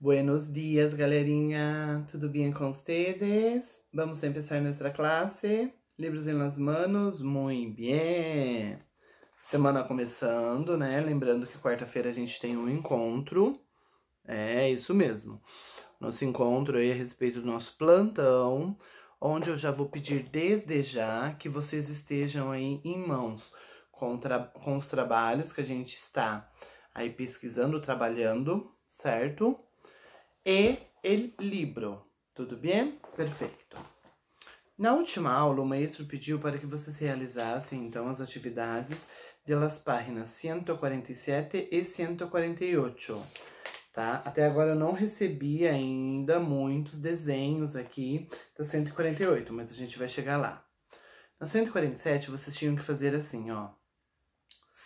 Buenos dias, galerinha! Tudo bem com vocês? Vamos começar nossa classe. Livros em las manos, muito bem! Semana começando, né? Lembrando que quarta-feira a gente tem um encontro. É isso mesmo. Nosso encontro aí a respeito do nosso plantão, onde eu já vou pedir desde já que vocês estejam aí em mãos com, com os trabalhos que a gente está aí pesquisando, trabalhando, certo? e o livro. Tudo bem? Perfeito. Na última aula, o maestro pediu para que vocês realizassem, então, as atividades das páginas 147 e 148, tá? Até agora eu não recebi ainda muitos desenhos aqui da 148, mas a gente vai chegar lá. Na 147, vocês tinham que fazer assim, ó.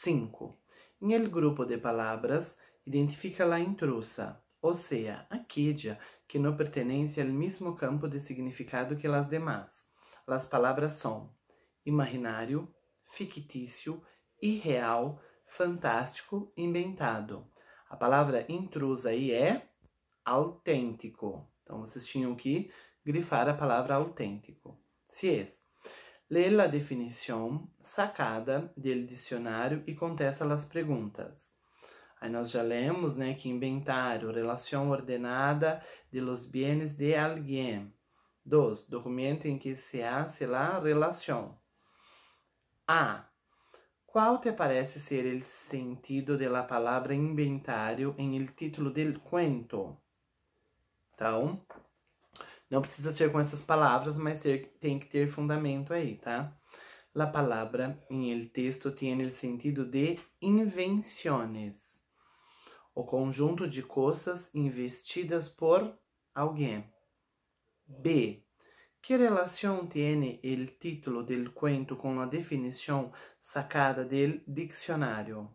5. Em el grupo de palavras, identifica la intrusa ou seja, aquídea, que não pertence ao mesmo campo de significado que as demais. As palavras são: imaginário, fictício, irreal, fantástico, inventado. A palavra intrusa aí é autêntico. Então vocês tinham que grifar a palavra autêntico. Se es. Lê a definição sacada do dicionário e contesta as perguntas. Aí nós já lemos, né, que inventário, relação ordenada de los bienes de alguém. dos Documento em que se hace la relação. A. Qual te parece ser o sentido de la palavra inventário em el título del cuento? Então, não precisa ser com essas palavras, mas tem que ter fundamento aí, tá? La palavra em el texto tem o sentido de invenções o conjunto de coisas investidas por alguém. B. Que relação tem o título do cuento com a definição sacada do dicionário?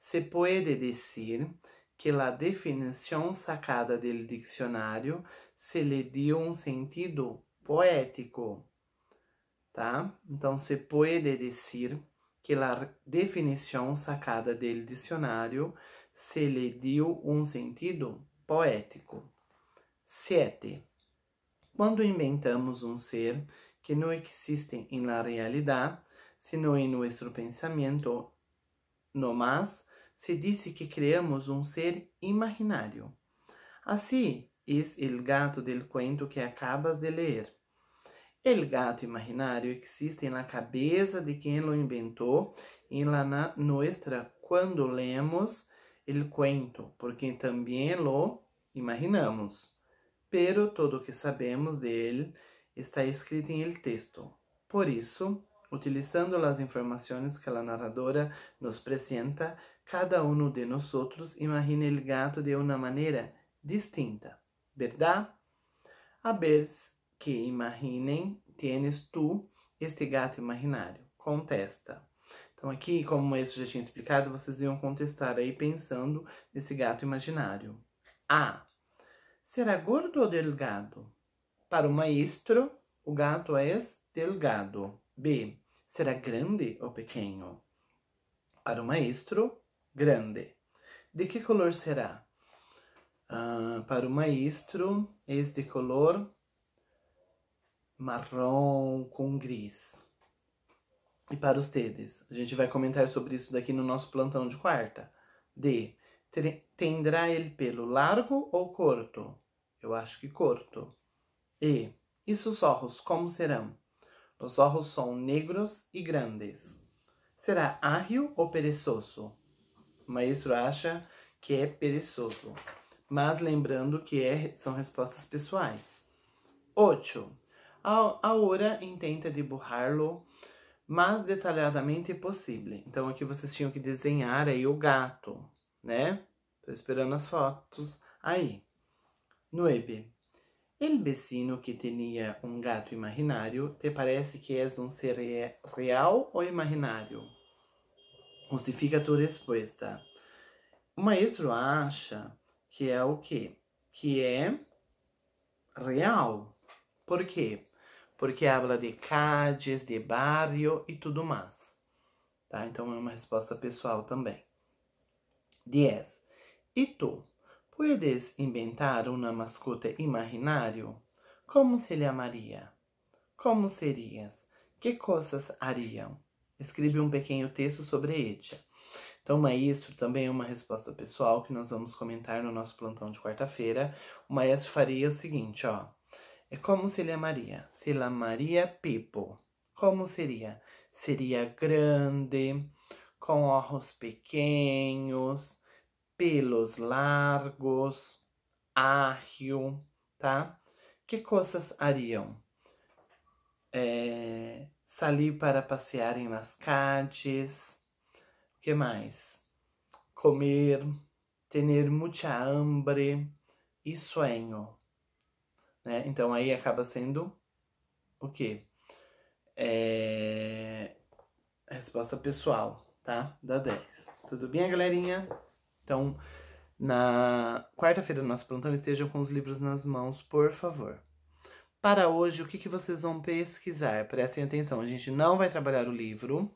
Se pode dizer que a definição sacada do dicionário se lhe deu um sentido poético, tá? Então se pode dizer que a definição sacada do dicionário se lhe deu um sentido poético. 7. Quando inventamos um ser que não existe em la realidade, sino em nosso pensamento, no mais, se disse que criamos um ser imaginário. Assim es el gato del cuento que acabas de ler. El gato imaginário existe na cabeça de quem lo inventou e na nossa quando lemos El cuento, porque também lo imaginamos. Pero todo o que sabemos de está escrito em el texto. Por isso, utilizando as informações que a narradora nos apresenta, cada um de nós imagina o gato de uma maneira distinta, verdade? A ver que imaginem, tienes tu este gato imaginário. Contesta. Então aqui, como eu já tinha explicado, vocês iam contestar aí pensando nesse gato imaginário. A. Será gordo ou delgado? Para o maestro, o gato é delgado. B. Será grande ou pequeno? Para o maestro, grande. De que color será? Uh, para o maestro, é de color marrom com gris e para os tedes. A gente vai comentar sobre isso daqui no nosso plantão de quarta. D. Tendrá ele pelo largo ou curto? Eu acho que curto. E. E seus olhos como serão? Os olhos são negros e grandes. Será ágil ou perezoso? O maestro acha que é perezoso, mas lembrando que é, são respostas pessoais. 8. Agora intenta debulhar-lo mais detalhadamente possível. Então aqui vocês tinham que desenhar aí o gato, né? Estou esperando as fotos aí. Noebe, El vecino que tinha um gato imaginário, te parece que és um ser real ou imaginário? Justifica tua resposta. O maestro acha que é o quê? Que é real. Por quê? porque é habla de Cádiz, de barrio e tudo mais. Tá? Então é uma resposta pessoal também. 10. E tu? Puedes inventar uma mascota imaginário? Como se chamaria? Como serias? Que coisas hariam? Escreve um pequeno texto sobre Etia. Então, maestro é também é uma resposta pessoal que nós vamos comentar no nosso plantão de quarta-feira. O maestro faria o seguinte, ó. É como se chamaria? Se chamaria Pipo. Como seria? Seria grande, com olhos pequenos, pelos largos, ágil, tá? Que coisas hariam? É, sair para em nas calles, que mais? Comer, ter muita hambre e sonho. Né? Então aí acaba sendo o quê? É... Resposta pessoal, tá? Da 10. Tudo bem, galerinha? Então, na quarta-feira do nosso plantão, estejam com os livros nas mãos, por favor. Para hoje, o que, que vocês vão pesquisar? Prestem atenção, a gente não vai trabalhar o livro,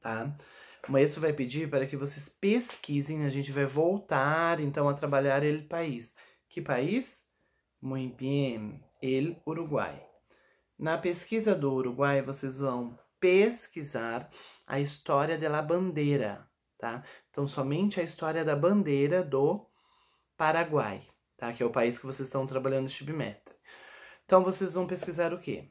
tá? O maestro vai pedir para que vocês pesquisem, a gente vai voltar, então, a trabalhar ele país. Que país? Muito bem, el Uruguai. Na pesquisa do Uruguai, vocês vão pesquisar a história da bandeira, tá? Então, somente a história da bandeira do Paraguai, tá? Que é o país que vocês estão trabalhando no bimestre. Então, vocês vão pesquisar o quê?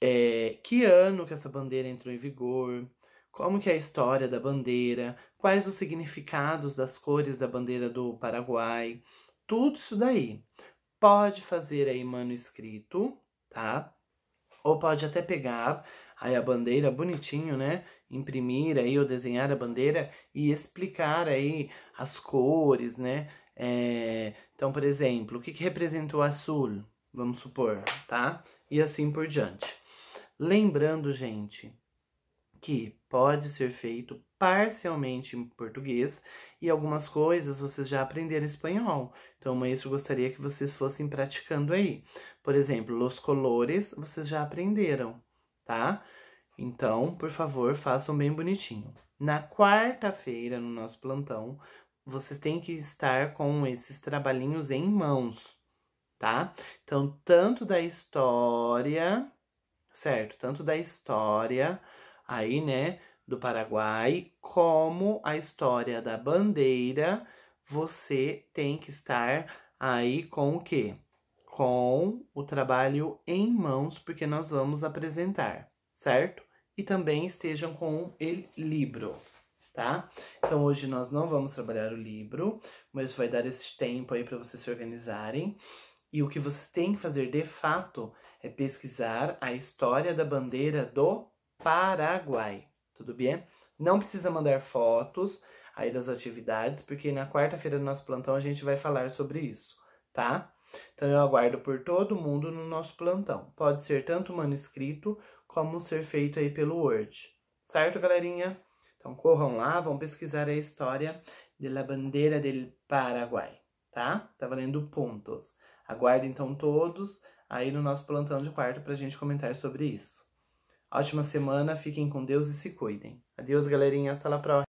É, que ano que essa bandeira entrou em vigor, como que é a história da bandeira, quais os significados das cores da bandeira do Paraguai, tudo isso daí pode fazer aí manuscrito, tá? Ou pode até pegar aí a bandeira bonitinho, né? Imprimir aí ou desenhar a bandeira e explicar aí as cores, né? É... Então, por exemplo, o que, que representa o azul? Vamos supor, tá? E assim por diante. Lembrando, gente, que pode ser feito parcialmente em português e algumas coisas vocês já aprenderam espanhol. Então, o maestro gostaria que vocês fossem praticando aí. Por exemplo, los colores vocês já aprenderam, tá? Então, por favor, façam bem bonitinho. Na quarta-feira, no nosso plantão, vocês têm que estar com esses trabalhinhos em mãos, tá? Então, tanto da história, certo? Tanto da história aí, né, do Paraguai, como a história da bandeira, você tem que estar aí com o quê? Com o trabalho em mãos, porque nós vamos apresentar, certo? E também estejam com o livro, tá? Então hoje nós não vamos trabalhar o livro, mas vai dar esse tempo aí para vocês se organizarem. E o que vocês têm que fazer de fato é pesquisar a história da bandeira do Paraguai, tudo bem? Não precisa mandar fotos aí das atividades, porque na quarta-feira do nosso plantão a gente vai falar sobre isso, tá? Então eu aguardo por todo mundo no nosso plantão. Pode ser tanto manuscrito como ser feito aí pelo Word. Certo, galerinha? Então corram lá, vão pesquisar a história da bandeira do Paraguai, tá? Tá valendo pontos. Aguardo então todos aí no nosso plantão de quarto para a gente comentar sobre isso. Ótima semana, fiquem com Deus e se cuidem. Adeus, galerinha. até lá próxima.